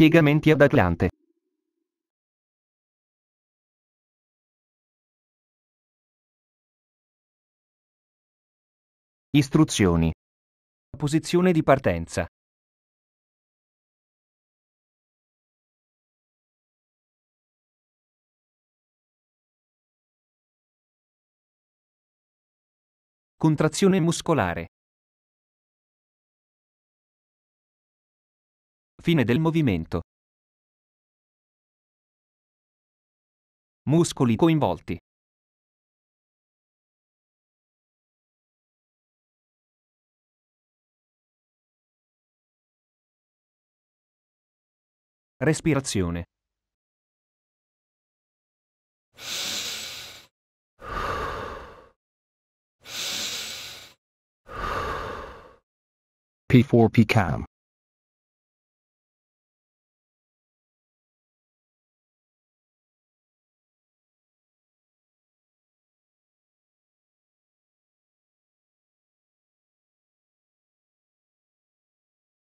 piegamenti ad atlante. Istruzioni. Posizione di partenza. Contrazione muscolare. Fine del movimento. Muscoli coinvolti. Respirazione. P4 PCAM.